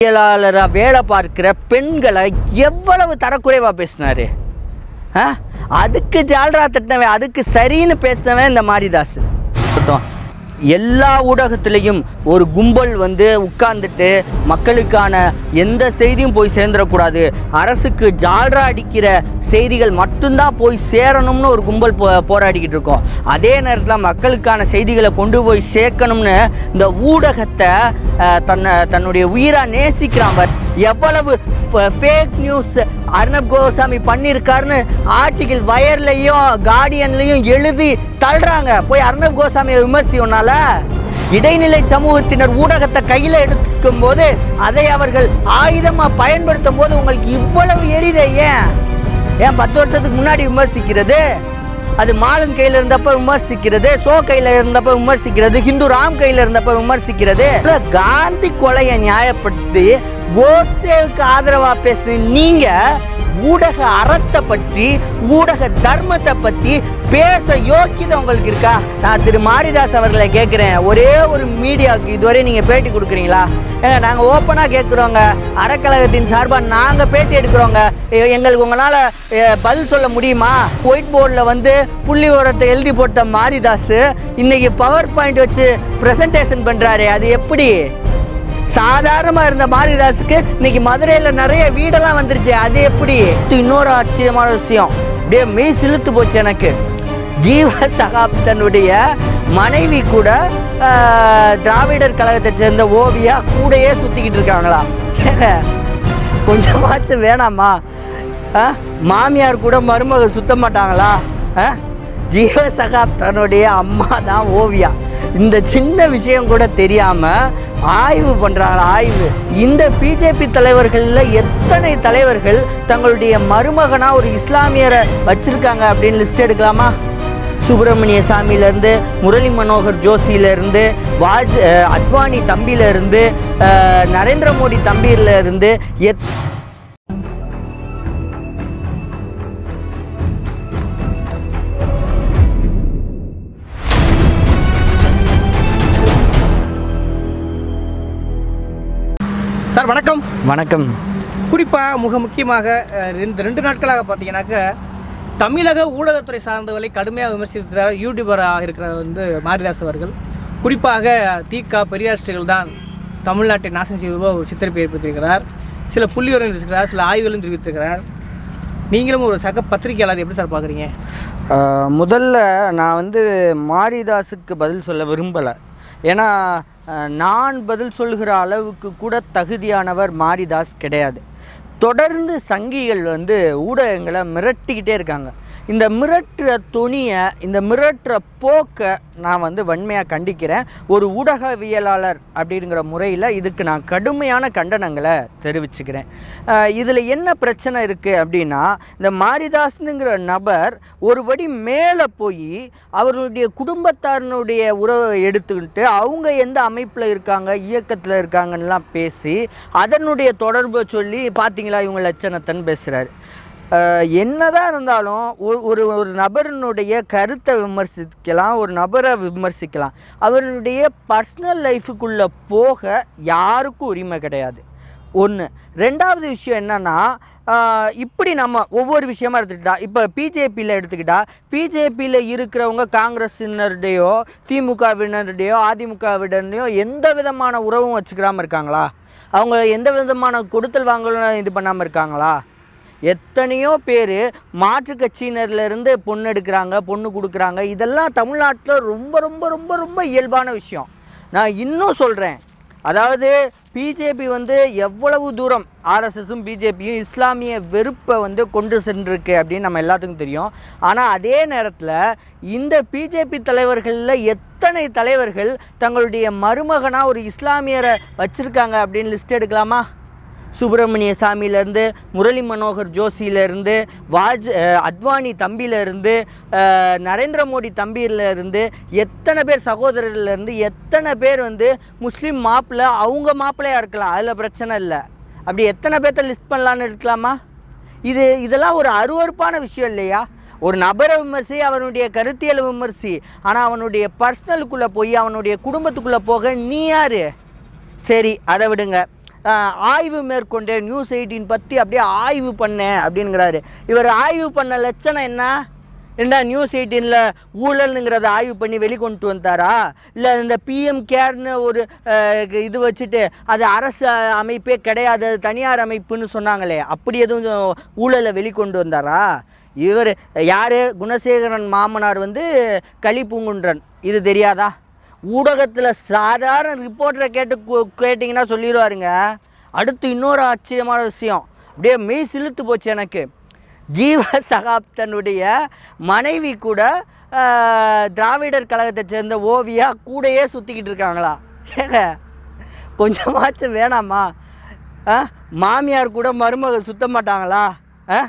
பொறியியலாளராக வேலை பார்க்கிற பெண்களை எவ்வளவு தரக்குறைவாக பேசினார் அதுக்கு ஜால்ரா தட்டினவன் அதுக்கு சரின்னு பேசினவன் இந்த மாரிதாஸ் எல்லா ஊடகத்திலையும் ஒரு கும்பல் வந்து உட்கார்ந்துட்டு மக்களுக்கான எந்த செய்தியும் போய் சேர்ந்துடக்கூடாது அரசுக்கு ஜால்ரா அடிக்கிற செய்திகள் மட்டும்தான் போய் சேரணும்னு ஒரு கும்பல் போ போராடிக்கிட்டு இருக்கோம் அதே நேரத்தில் மக்களுக்கான செய்திகளை கொண்டு போய் சேர்க்கணும்னு இந்த ஊடகத்தை தன்னை தன்னுடைய உயிராக நேசிக்கிறாங்க எவ்வளவு ஃபேக் நியூஸ் அர்ணப் கோசாமி பண்ணியிருக்காருன்னு ஆர்டிகிள் வயர்லையும் கார்டியன்லையும் எழுதி தள்ளுறாங்க போய் அர்ணப் கோசாமியை விமர்சியோனால இடைநிலை சமூகத்தினர் ஊடகத்தை கையில் எடுக்கும் போது அதை அவர்கள் ஆயுதமாக பயன்படுத்தும் போது உங்களுக்கு இவ்வளவு எளிதை ஏன் ஏன் பத்து வருஷத்துக்கு முன்னாடி விமர்சிக்கிறது அது மாலன் கையில இருந்தப்ப விமர்சிக்கிறது சோ கையில இருந்தப்ப விமர்சிக்கிறது ஹிந்து ராம் கையில இருந்தப்ப விமர்சிக்கிறது காந்தி கொலையை நியாயப்படுத்தி கோட்சேவுக்கு ஆதரவா பேசு நீங்க ஊடக அறத்தை பற்றி ஊடக தர்மத்தை பற்றி பேச யோக்கியதை உங்களுக்கு இருக்கா நான் திரு மாரிதாஸ் அவர்களை கேட்குறேன் ஒரே ஒரு மீடியாவுக்கு இதுவரை நீங்கள் பேட்டி கொடுக்குறீங்களா ஏங்க நாங்கள் ஓப்பனாக கேட்குறோங்க அறக்கழகத்தின் சார்பாக நாங்கள் பேட்டி எடுக்கிறோங்க எங்களுக்கு உங்களால் பதில் சொல்ல முடியுமா ஒயிட் போர்டில் வந்து புள்ளி உரத்தை எழுதி போட்ட மாரிதாஸ் இன்னைக்கு பவர் பாயிண்ட் வச்சு ப்ரெசன்டேஷன் பண்ணுறாரு அது எப்படி சாதாரணமாக இருந்த மாரிதாஸுக்கு இன்னைக்கு மதுரையில் நிறைய வீடெல்லாம் வந்துருச்சு அது எப்படி இன்னொரு ஆச்சரியமான விஷயம் அப்படியே மெய் சிலுத்து போச்சு எனக்கு ஜீவ சகாப்தனுடைய மனைவி கூட திராவிடர் கழகத்தை சேர்ந்த ஓவியா கூடையே சுற்றிக்கிட்டு இருக்காங்களா கொஞ்சமாச்சும் வேணாமா மாமியார் கூட மருமகள் சுத்த மாட்டாங்களா ஆ ஜிகசகாப் தன்னுடைய அம்மா தான் ஓவியா இந்த சின்ன விஷயம் கூட தெரியாமல் ஆய்வு பண்ணுறாங்க ஆய்வு இந்த பிஜேபி தலைவர்களில் எத்தனை தலைவர்கள் தங்களுடைய மருமகனாக ஒரு இஸ்லாமியரை வச்சுருக்காங்க அப்படின்னு லிஸ்ட் எடுக்கலாமா சுப்பிரமணிய சாமியிலேருந்து முரளி மனோகர் ஜோஷியிலேருந்து வாஜ் அத்வானி தம்பியிலேருந்து நரேந்திர மோடி தம்பியிலேருந்து எத் வணக்கம் குறிப்பாக மிக முக்கியமாக ரெண்டு ரெண்டு நாட்களாக பார்த்தீங்கன்னாக்க தமிழக ஊடகத்துறை சார்ந்தவர்களை கடுமையாக விமர்சித்தார் யூடியூபராக இருக்கிற வந்து மாரிதாஸ் அவர்கள் குறிப்பாக தீகா பெரியாஸ்டிகள் தான் தமிழ்நாட்டை நாசம் செய்வதாக ஒரு சித்தரிப்பை ஏற்படுத்தியிருக்கிறார் சில புள்ளிவரம் இருக்கிறார் சில ஆய்வுகளும் தெரிவித்திருக்கிறார் நீங்களும் ஒரு சக பத்திரிகையாளர் எப்படி சார் பார்க்குறீங்க முதல்ல நான் வந்து மாரிதாஸுக்கு பதில் சொல்ல விரும்பலை ஏன்னா நான் பதில் சொல்கிற அளவுக்கு கூட தகுதியானவர் மாரிதாஸ் கிடையாது தொடர்ந்து சங்கிகள் வந்து ஊடகங்களை மிரட்டிக்கிட்டே இருக்காங்க இந்த மிரட்டுற துணியை இந்த மிரட்டுற போக்கை நான் வந்து வன்மையாக கண்டிக்கிறேன் ஒரு ஊடகவியலாளர் அப்படிங்கிற முறையில் இதுக்கு நான் கடுமையான கண்டனங்களை தெரிவிச்சுக்கிறேன் இதில் என்ன பிரச்சனை இருக்குது அப்படின்னா இந்த மாரிதாஸ்னுங்கிற நபர் ஒருபடி மேலே போய் அவர்களுடைய குடும்பத்தாரனுடைய உறவை எடுத்துக்கிட்டு அவங்க எந்த அமைப்பில் இருக்காங்க இயக்கத்தில் இருக்காங்கன்னெலாம் பேசி அதனுடைய தொடர்பை சொல்லி பார்த்தீங்க பார்த்தீங்களா இவங்க லட்சணத்தன் பேசுகிறார் என்னதான் இருந்தாலும் ஒரு ஒரு நபரினுடைய கருத்தை விமர்சிக்கலாம் ஒரு நபரை விமர்சிக்கலாம் அவருடைய பர்சனல் லைஃபுக்குள்ளே போக யாருக்கும் உரிமை கிடையாது ஒன்று ரெண்டாவது விஷயம் என்னென்னா இப்படி நம்ம ஒவ்வொரு விஷயமா எடுத்துக்கிட்டா இப்போ பிஜேபியில் எடுத்துக்கிட்டா பிஜேபியில் இருக்கிறவங்க காங்கிரஸினருடையோ திமுகவினருடையோ அதிமுகவினருடையோ எந்த விதமான உறவும் வச்சுக்கிறாமல் இருக்காங்களா அவங்க எந்த விதமான கொடுத்தல் வாங்கலும் இது பண்ணாமல் இருக்காங்களா எத்தனையோ பேர் மாற்று கட்சியினர்லேருந்து பொண்ணு எடுக்கிறாங்க பொண்ணு கொடுக்குறாங்க இதெல்லாம் தமிழ்நாட்டில் ரொம்ப ரொம்ப ரொம்ப ரொம்ப இயல்பான விஷயம் நான் இன்னும் சொல்கிறேன் அதாவது பிஜேபி வந்து எவ்வளவு தூரம் ஆர்எஸ்எஸும் பிஜேபியும் இஸ்லாமிய வெறுப்பை வந்து கொண்டு சென்றிருக்கு அப்படின்னு நம்ம எல்லாத்துக்கும் தெரியும் ஆனால் அதே நேரத்தில் இந்த பிஜேபி தலைவர்களில் எத்தனை தலைவர்கள் தங்களுடைய மருமகனாக ஒரு இஸ்லாமியரை வச்சுருக்காங்க அப்படின்னு லிஸ்ட் எடுக்கலாமா சுப்பிரமணிய சாமியிலேருந்து முரளி மனோகர் ஜோஷியிலேருந்து வாஜ் அத்வானி தம்பியிலேருந்து நரேந்திர மோடி தம்பியிலேருந்து எத்தனை பேர் சகோதரர்லேருந்து எத்தனை பேர் வந்து முஸ்லீம் மாப்பிள்ளை அவங்க மாப்பிள்ளையாக இருக்கலாம் அதில் பிரச்சனை இல்லை அப்படி எத்தனை பேர்த்த லிஸ்ட் பண்ணலான்னு இருக்கலாமா இது இதெல்லாம் ஒரு அருவறுப்பான விஷயம் இல்லையா ஒரு நபரை விமர்சி அவனுடைய கருத்தியலை விமர்சி ஆனால் அவனுடைய பர்சனலுக்குள்ளே போய் அவனுடைய குடும்பத்துக்குள்ளே போக நீ யார் சரி அதை விடுங்க ஆய்வு மேற்கொண்டேன் நியூஸ் எயிட்டின் பற்றி அப்படியே ஆய்வு பண்ணேன் அப்படிங்கிறாரு இவர் ஆய்வு பண்ண லட்சணம் என்ன என்ன நியூஸ் எயிட்டீனில் ஊழல்ங்கிறத ஆய்வு பண்ணி வெளிக்கொண்டு வந்தாரா இல்லை இந்த பிஎம் கேர்னு ஒரு இது வச்சுட்டு அது அரசு அமைப்பே கிடையாது அது தனியார் அமைப்புன்னு சொன்னாங்களே அப்படி எதுவும் ஊழலை வெளிக்கொண்டு வந்தாரா இவர் யார் குணசேகரன் மாமனார் வந்து களிப்பூங்குன்றன் இது தெரியாதா ஊடகத்தில் சாதாரண ரிப்போர்ட்டரை கேட்டு கேட்டிங்கன்னா சொல்லிடுவாருங்க அடுத்து இன்னொரு ஆச்சரியமான விஷயம் அப்படியே மெய் சிலுத்து போச்சு எனக்கு ஜீவ சகாப்தனுடைய மனைவி கூட திராவிடர் கழகத்தை சேர்ந்த ஓவியா கூடையே சுற்றிக்கிட்டு இருக்காங்களா ஏங்க கொஞ்சமாச்சும் வேணாமா மாமியார் கூட மருமகள் சுத்த மாட்டாங்களா ஆ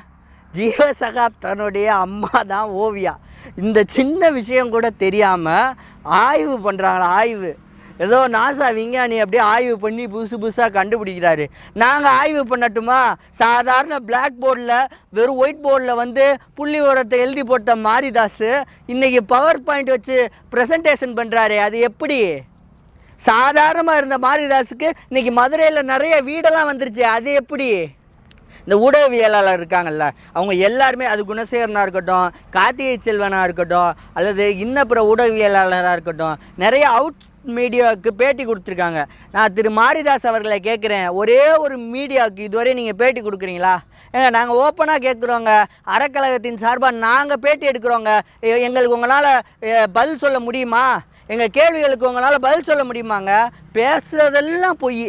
ஜீவசகாப் தன்னுடைய அம்மா தான் ஓவியா இந்த சின்ன விஷயம் கூட தெரியாமல் ஆய்வு பண்ணுறாங்களா ஆய்வு ஏதோ நாசா விஞ்ஞானி அப்படியே ஆய்வு பண்ணி புதுசு புதுசாக கண்டுபிடிக்கிறாரு நாங்கள் ஆய்வு பண்ணட்டுமா சாதாரண பிளாக் போர்டில் வெறும் ஒயிட் போர்டில் வந்து புள்ளி உரத்தை எழுதி போட்ட மாரிதாஸ் இன்றைக்கி பவர் பாயிண்ட் வச்சு ப்ரெசன்டேஷன் பண்ணுறாரு அது எப்படி சாதாரணமாக இருந்த மாரிதாஸுக்கு இன்றைக்கி மதுரையில் நிறைய வீடெல்லாம் வந்துருச்சு அது எப்படி இந்த ஊடகவியலாளர் இருக்காங்கல்ல அவங்க எல்லாருமே அது குணசேகரனாக இருக்கட்டும் கார்த்திகை செல்வனாக இருக்கட்டும் அல்லது இன்னப்புற ஊடகவியலாளராக இருக்கட்டும் நிறைய அவுட் மீடியாவுக்கு பேட்டி கொடுத்துருக்காங்க நான் திரு மாரிதாஸ் அவர்களை கேட்குறேன் ஒரே ஒரு மீடியாவுக்கு இதுவரை நீங்கள் பேட்டி கொடுக்குறீங்களா ஏங்க நாங்கள் ஓப்பனாக கேட்குறோங்க அறக்கழகத்தின் சார்பாக நாங்கள் பேட்டி எடுக்கிறோங்க எங்களுக்கு உங்களால் பதில் சொல்ல முடியுமா எங்கள் கேள்விகளுக்கு உங்களால் பதில் சொல்ல முடியுமாங்க பேசுகிறதெல்லாம் பொய்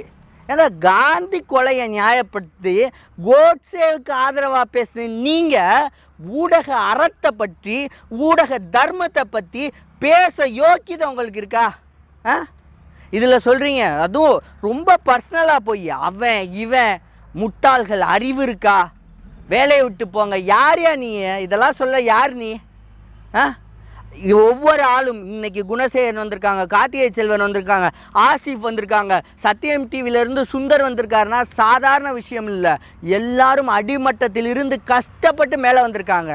ஏன்னா காந்தி கொலையை நியாயப்படுத்தி கோட்ஸேவுக்கு ஆதரவாக பேசின நீங்கள் ஊடக அறத்தை பற்றி ஊடக தர்மத்தை பற்றி பேச யோக்கியதை உங்களுக்கு இருக்கா ஆ இதில் சொல்கிறீங்க அதுவும் ரொம்ப பர்சனலாக போய் அவன் இவன் முட்டாள்கள் அறிவு இருக்கா வேலையை விட்டு போங்க யார் யா நீ இதெல்லாம் சொல்ல யார் நீ ஆ ஒவ்வொரு ஆளும் இன்னைக்கு குணசேகரன் வந்திருக்காங்க கார்த்திகை செல்வன் வந்திருக்காங்க ஆசிஃப் வந்திருக்காங்க சத்தியம் டிவியிலேருந்து சுந்தர் வந்திருக்காருன்னா சாதாரண விஷயம் இல்லை எல்லாரும் அடிமட்டத்திலிருந்து கஷ்டப்பட்டு மேலே வந்திருக்காங்க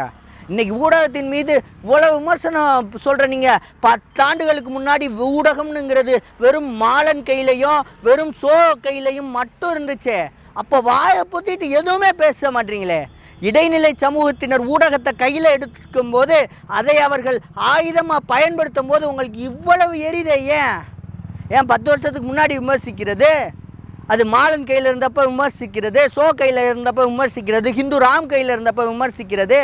இன்னைக்கு ஊடகத்தின் மீது இவ்வளோ விமர்சனம் சொல்கிற நீங்கள் பத்தாண்டுகளுக்கு முன்னாடி ஊடகம்னுங்கிறது வெறும் மாலன் கையிலையும் வெறும் சோ கையிலையும் மட்டும் இருந்துச்சே அப்போ வாயை பொத்திட்டு எதுவுமே பேச மாட்டீங்களே இடைநிலை சமூகத்தினர் ஊடகத்தை கையில் எடுக்கும் போது அதை அவர்கள் ஆயுதமாக பயன்படுத்தும் போது உங்களுக்கு இவ்வளவு எரிதே ஏன் ஏன் பத்து வருஷத்துக்கு முன்னாடி விமர்சிக்கிறது அது மாலன் கையில் இருந்தப்போ விமர்சிக்கிறது சோ கையில் இருந்தப்போ விமர்சிக்கிறது ஹிந்து ராம் கையில் இருந்தப்போ விமர்சிக்கிறது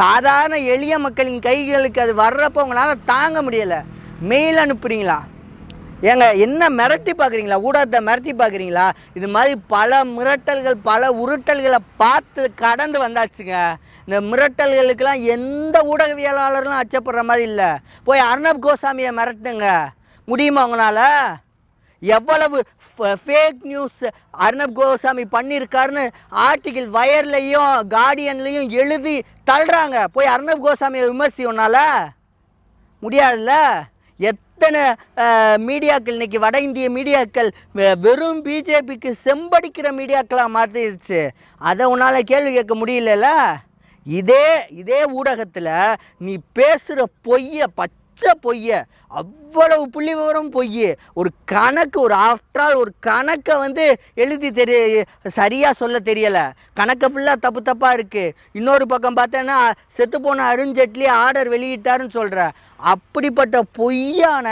சாதாரண எளிய மக்களின் கைகளுக்கு அது வர்றப்போ உங்களால் தாங்க முடியலை மெயில் அனுப்புகிறீங்களா ஏங்க என்ன மிரட்டி பார்க்குறீங்களா ஊடகத்தை மிரட்டி பார்க்குறீங்களா இது மாதிரி பல மிரட்டல்கள் பல உருட்டல்களை பார்த்து கடந்து வந்தாச்சுங்க இந்த மிரட்டல்களுக்கெல்லாம் எந்த ஊடகவியலாளர்களும் அச்சப்படுற மாதிரி இல்லை போய் அர்ணப் கோசாமியை மிரட்டுங்க முடியுமா அவங்களால எவ்வளவு ஃபேக் நியூஸ் அர்ணப் கோசாமி பண்ணியிருக்காருன்னு ஆர்டிகிள் வயர்லேயும் கார்டியன்லேயும் எழுதி தள்ளுறாங்க போய் அர்ணப் கோசாமியை விமர்சி உன்னால் முடியாதுல்ல அத்தனை மீடியாக்கள் இன்றைக்கி வட இந்திய மீடியாக்கள் வெறும் பிஜேபிக்கு செம்படிக்கிற மீடியாக்களாக மாற்றிடுச்சு அதை உன்னால் கேள்வி கேட்க முடியலல்ல இதே இதே ஊடகத்தில் நீ பேசுகிற பொய்யை பச்ச பச்சை பொய்ய அவ்வளவு புள்ளி விவரம் பொய் ஒரு கணக்கு ஒரு ஆஃப்டரால் ஒரு கணக்கை வந்து எழுதி தெரிய சரியாக சொல்ல தெரியலை கணக்கை ஃபுல்லாக தப்பு தப்பாக இருக்குது இன்னொரு பக்கம் பார்த்தேன்னா செத்துப்போன அருண்ஜேட்லி ஆர்டர் வெளியிட்டாருன்னு சொல்கிற அப்படிப்பட்ட பொய்யான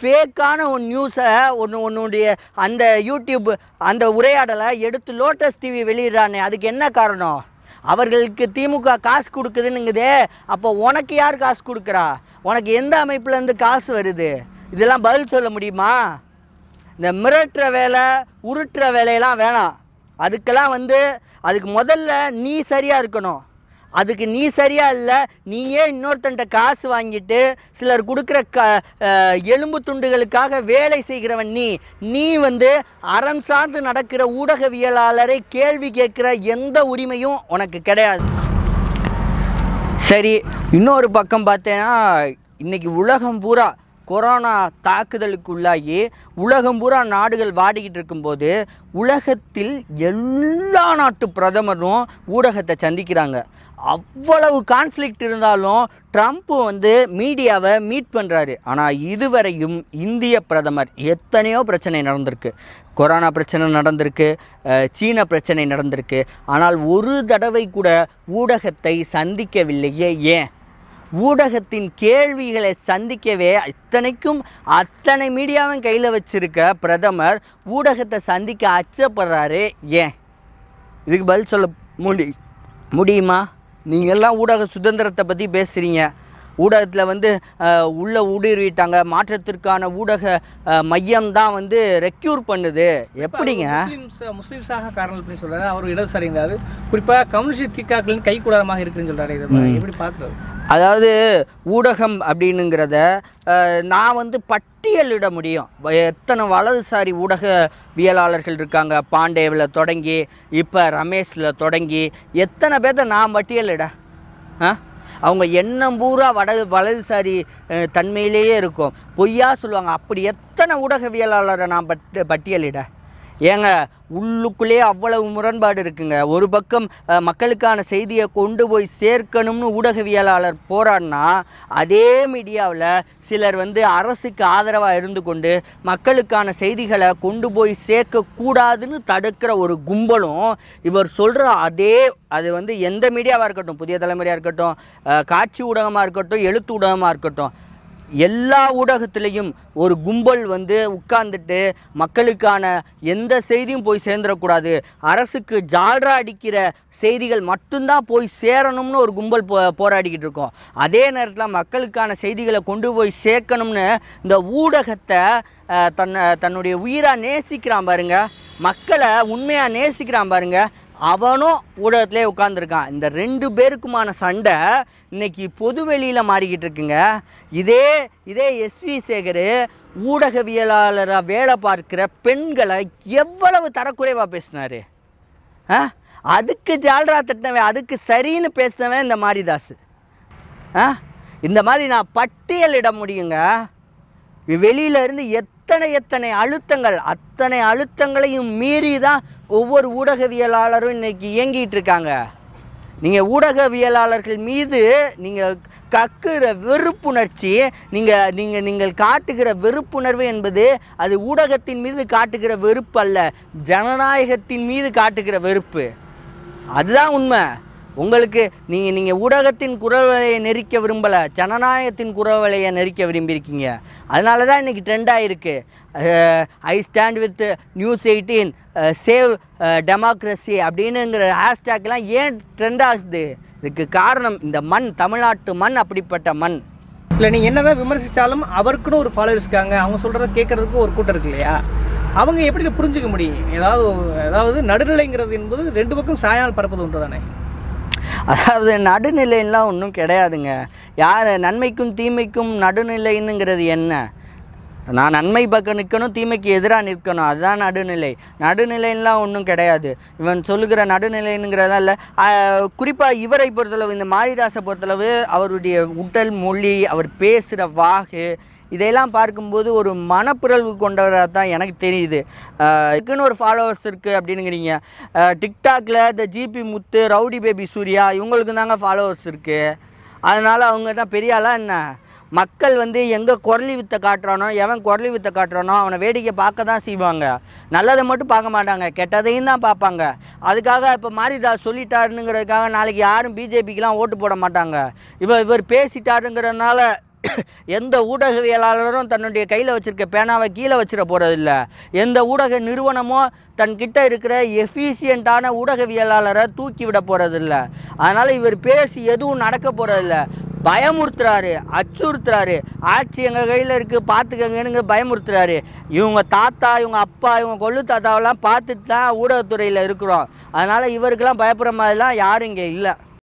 ஃபேக்கான ஒரு நியூஸை ஒன்று ஒன்றுடைய அந்த யூடியூப் அந்த உரையாடலை எடுத்து லோட்டஸ் டிவி வெளியிடுறானே அதுக்கு என்ன காரணம் அவர்களுக்கு திமுக காசு கொடுக்குதுன்னுங்குதே அப்போ உனக்கு யார் காசு கொடுக்குறா உனக்கு எந்த அமைப்புலேருந்து காசு வருது இதெல்லாம் பதில் சொல்ல முடியுமா இந்த மிரட்டுற வேலை உருட்டுற வேலையெல்லாம் வேணாம் அதுக்கெல்லாம் வந்து அதுக்கு முதல்ல நீ சரியாக இருக்கணும் அதுக்கு நீ சரியா இல்லை நீயே இன்னொருத்தன் காசு வாங்கிட்டு சிலர் கொடுக்குற க எலும்பு துண்டுகளுக்காக வேலை செய்கிறவன் நீ நீ வந்து அறம் சார்ந்து நடக்கிற ஊடகவியலாளரை கேள்வி கேட்குற எந்த உரிமையும் உனக்கு கிடையாது சரி இன்னொரு பக்கம் பார்த்தேன்னா இன்றைக்கி உலகம் பூரா கொரோனா தாக்குதலுக்குள்ளாகி உலகம் பூரா நாடுகள் வாடிக்கிட்டு இருக்கும்போது உலகத்தில் எல்லா நாட்டு பிரதமரும் ஊடகத்தை சந்திக்கிறாங்க அவ்வளவு கான்ஃப்ளிக்ட் இருந்தாலும் ட்ரம்ப் வந்து மீடியாவை மீட் பண்ணுறாரு ஆனால் இதுவரையும் இந்திய பிரதமர் எத்தனையோ பிரச்சனை நடந்திருக்கு கொரோனா பிரச்சனை நடந்திருக்கு சீன பிரச்சனை நடந்திருக்கு ஆனால் ஒரு தடவை கூட ஊடகத்தை சந்திக்கவில்லையே ஏன் ஊடகத்தின் கேள்விகளை சந்திக்கவே இத்தனைக்கும் அத்தனை மீடியாவும் கையில் வச்சுருக்க பிரதமர் ஊடகத்தை சந்திக்க அச்சப்படுறாரு ஏன் இதுக்கு பதில் சொல்ல முடி முடியுமா நீங்கள் எல்லாம் ஊடக சுதந்திரத்தை பற்றி பேசுகிறீங்க ஊடகத்தில் வந்து உள்ளே ஊடுருவிட்டாங்க மாற்றத்திற்கான ஊடக மையம் தான் வந்து ரெக்யூர் பண்ணுது எப்படிங்க முஸ்லீம் முஸ்லீம்ஸாக காரணம் எப்படி சொல்கிறாரு அவர் இடதுசாரி இருந்தாரு குறிப்பாக கம்யூனிஸ்ட் திக்காக்களின் கைக்கூடாரமாக இருக்குன்னு சொல்கிறாரு இதை எப்படி பார்க்குறது அதாவது ஊடகம் அப்படின்னுங்கிறத நான் வந்து பட்டியலிட முடியும் எத்தனை வலதுசாரி ஊடகவியலாளர்கள் இருக்காங்க பாண்டேவில் தொடங்கி இப்போ ரமேஷில் தொடங்கி எத்தனை பேர்த்த நான் பட்டியலிட ஆ அவங்க எண்ணம் பூரா வட வலதுசாரி தன்மையிலேயே இருக்கும் பொய்யா சொல்லுவாங்க அப்படி எத்தனை ஊடகவியலாளரை நான் பட்டியலிட ஏங்க உள்ளுக்குள்ளேயே அவ்வளவு முரண்பாடு இருக்குங்க ஒரு பக்கம் மக்களுக்கான செய்தியை கொண்டு போய் சேர்க்கணும்னு ஊடகவியலாளர் போராடினா அதே மீடியாவில் சிலர் வந்து அரசுக்கு ஆதரவாக இருந்து கொண்டு மக்களுக்கான செய்திகளை கொண்டு போய் சேர்க்கக்கூடாதுன்னு தடுக்கிற ஒரு கும்பலும் இவர் சொல்கிற அதே அது வந்து எந்த மீடியாவாக இருக்கட்டும் புதிய தலைமுறையாக இருக்கட்டும் காட்சி ஊடகமாக இருக்கட்டும் எழுத்து ஊடகமாக இருக்கட்டும் எல்லா ஊடகத்திலையும் ஒரு கும்பல் வந்து உட்கார்ந்துட்டு மக்களுக்கான எந்த செய்தியும் போய் சேர்ந்துடக்கூடாது அரசுக்கு ஜால்ரா அடிக்கிற செய்திகள் மட்டும்தான் போய் சேரணும்னு ஒரு கும்பல் போ போராடிக்கிட்டு இருக்கோம் அதே நேரத்தில் மக்களுக்கான செய்திகளை கொண்டு போய் சேர்க்கணும்னு இந்த ஊடகத்தை தன்னை தன்னுடைய உயிராக நேசிக்கிறான் பாருங்கள் மக்களை உண்மையாக நேசிக்கிறான் பாருங்கள் அவனும் ஊடகத்திலே உட்காந்துருக்கான் இந்த ரெண்டு பேருக்குமான சண்டை இன்னைக்கு பொது வெளியில் மாறிக்கிட்டு இருக்குங்க இதே இதே எஸ்வி சேகர் ஊடகவியலாளராக வேலை பார்க்கிற பெண்களை எவ்வளவு தரக்குறைவாக பேசினார் ஆ அதுக்கு ஜால்ரா திட்டவன் அதுக்கு சரின்னு பேசினவன் இந்த மாரிதாஸ் ஆ இந்த மாதிரி நான் பட்டியலிட முடியுங்க வெளியிலேருந்து எத்தனை எத்தனை அழுத்தங்கள் அத்தனை அழுத்தங்களையும் மீறி தான் ஒவ்வொரு ஊடகவியலாளரும் இன்றைக்கி இயங்கிட்டு இருக்காங்க நீங்கள் ஊடகவியலாளர்கள் மீது நீங்கள் கக்குற வெறுப்புணர்ச்சி நீங்கள் நீங்கள் நீங்கள் காட்டுகிற வெறுப்புணர்வு என்பது அது ஊடகத்தின் மீது காட்டுகிற வெறுப்பு அல்ல ஜனநாயகத்தின் மீது காட்டுகிற வெறுப்பு அதுதான் உண்மை உங்களுக்கு நீங்கள் நீங்கள் ஊடகத்தின் குறவலையை நெரிக்க விரும்பலை ஜனநாயகத்தின் குறவலையை நெரிக்க விரும்பியிருக்கீங்க அதனால தான் இன்றைக்கி ட்ரெண்டாக இருக்குது I stand with news eighteen save democracy அப்படின்னுங்கிற ஹேஷ்டேக்லாம் ஏன் ட்ரெண்ட் ஆகுது இதுக்கு காரணம் இந்த மண் தமிழ்நாட்டு மண் அப்படிப்பட்ட மண் இல்லை நீங்கள் என்ன தான் விமர்சித்தாலும் அவருக்குன்னு ஒரு ஃபாலோவர்ஸ் இருக்காங்க அவங்க சொல்கிறத கேட்குறதுக்கு ஒரு கூட்டம் இருக்கு இல்லையா அவங்க எப்படி புரிஞ்சிக்க புரிஞ்சுக்க முடியும் ஏதாவது ஏதாவது நடுநிலைங்கிறது என்பது ரெண்டு பக்கம் சாயால் பரப்பது ஒன்று தானே அதாவது நடுநிலைன்னா ஒன்றும் கிடையாதுங்க யார் நன்மைக்கும் தீமைக்கும் நடுநிலைன்னுங்கிறது என்ன நான் நன்மை பக்கம் நிற்கணும் தீமைக்கு எதிராக நிற்கணும் அதுதான் நடுநிலை நடுநிலைன்லாம் ஒன்றும் கிடையாது இவன் சொல்லுகிற நடுநிலைங்கிறதா இல்லை குறிப்பாக இவரை பொறுத்தளவு இந்த மாரிதாசை பொறுத்தளவு அவருடைய உடல் மொழி அவர் பேசுகிற வாகு இதையெல்லாம் பார்க்கும்போது ஒரு மனப்பிறழ்வு கொண்டவராக தான் எனக்கு தெரியுது இதுக்குன்னு ஒரு ஃபாலோவர்ஸ் இருக்குது அப்படின்னுங்கிறீங்க டிக்டாக்ல இந்த ஜிபி முத்து ரவுடி பேபி சூர்யா இவங்களுக்கு தாங்க ஃபாலோவர்ஸ் இருக்குது அதனால் அவங்க தான் பெரியாலாம் என்ன மக்கள் வந்து எங்கே குரலி வித்தை காட்டுறானோ எவன் குரலி வித்தை காட்டுறானோ அவனை வேடிக்கை பார்க்க தான் செய்வாங்க நல்லதை மட்டும் பார்க்க மாட்டாங்க கெட்டதையும் தான் பார்ப்பாங்க அதுக்காக இப்போ மாரிதாஸ் சொல்லிட்டாருங்கிறதுக்காக நாளைக்கு யாரும் பிஜேபிக்கெலாம் ஓட்டு போட மாட்டாங்க இவர் இவர் பேசிட்டாருங்கிறதுனால எந்த ஊடகவியலாளரும் தன்னுடைய கையில் வச்சுருக்க பேனாவை கீழே வச்சிட போகிறதில்ல எந்த ஊடக நிறுவனமோ தன்கிட்ட இருக்கிற எஃபிஷியண்ட்டான ஊடகவியலாளரை தூக்கி விட போகிறதில்ல அதனால் இவர் பேசி எதுவும் நடக்க போகிறதில்ல பயமுறுத்துறாரு அச்சுறுத்துறாரு ஆட்சி எங்கள் கையில் இருக்குது பார்த்துக்கங்கன்னு பயமுறுத்துறாரு இவங்க தாத்தா இவங்க அப்பா இவங்க கொள்ளு தாத்தாவெல்லாம் பார்த்துட்டு தான் ஊடகத்துறையில் இருக்கிறோம் அதனால் இவருக்கெல்லாம் பயப்படுற மாதிரிலாம் யாரும் இங்கே இல்லை